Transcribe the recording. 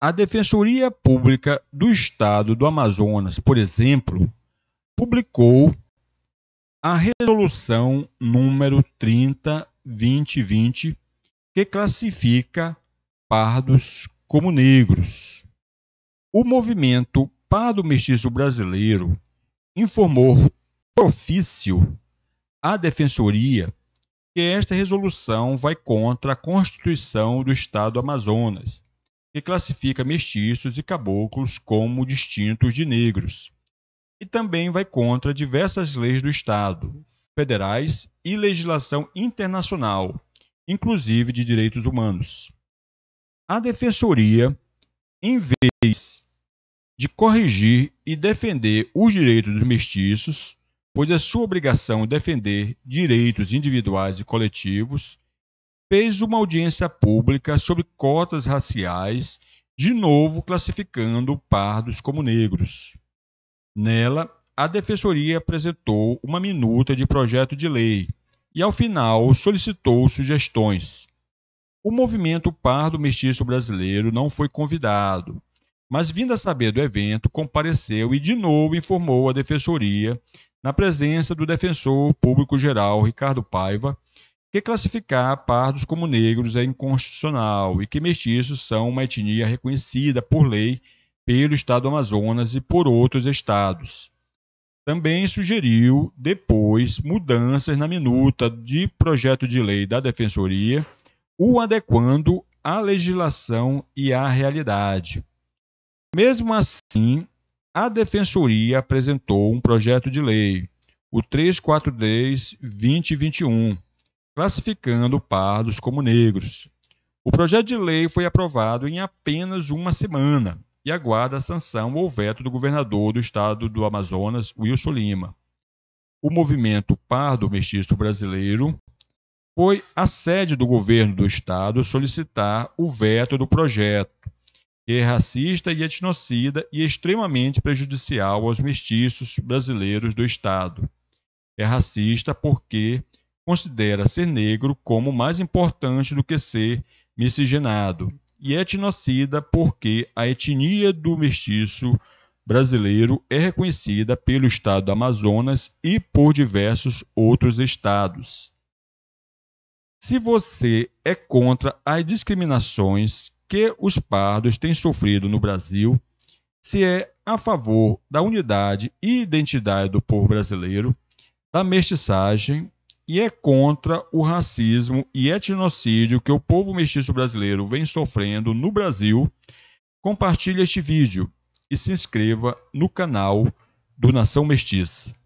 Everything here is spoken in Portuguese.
A Defensoria Pública do Estado do Amazonas, por exemplo, publicou a resolução número 30/2020 que classifica pardos como negros. O movimento Pardo Mestiço Brasileiro informou por ofício à Defensoria que esta resolução vai contra a Constituição do Estado do Amazonas que classifica mestiços e caboclos como distintos de negros, e também vai contra diversas leis do Estado, federais e legislação internacional, inclusive de direitos humanos. A Defensoria, em vez de corrigir e defender os direitos dos mestiços, pois é sua obrigação defender direitos individuais e coletivos, fez uma audiência pública sobre cotas raciais, de novo classificando pardos como negros. Nela, a Defensoria apresentou uma minuta de projeto de lei e, ao final, solicitou sugestões. O movimento Pardo Mestiço Brasileiro não foi convidado, mas, vindo a saber do evento, compareceu e de novo informou a Defensoria, na presença do Defensor Público Geral Ricardo Paiva, que classificar pardos como negros é inconstitucional e que mestiços são uma etnia reconhecida por lei pelo estado do Amazonas e por outros estados. Também sugeriu depois mudanças na minuta de projeto de lei da Defensoria, o adequando à legislação e à realidade. Mesmo assim, a Defensoria apresentou um projeto de lei, o 343-2021, classificando pardos como negros. O projeto de lei foi aprovado em apenas uma semana e aguarda a sanção ou veto do governador do estado do Amazonas, Wilson Lima. O movimento Pardo Mestiço Brasileiro foi à sede do governo do estado solicitar o veto do projeto, que é racista e etnocida e extremamente prejudicial aos mestiços brasileiros do estado. É racista porque considera ser negro como mais importante do que ser miscigenado, e é etnocida porque a etnia do mestiço brasileiro é reconhecida pelo estado do Amazonas e por diversos outros estados. Se você é contra as discriminações que os pardos têm sofrido no Brasil, se é a favor da unidade e identidade do povo brasileiro, da mestiçagem e é contra o racismo e etnocídio que o povo mestiço brasileiro vem sofrendo no Brasil, compartilhe este vídeo e se inscreva no canal do Nação Mestiça.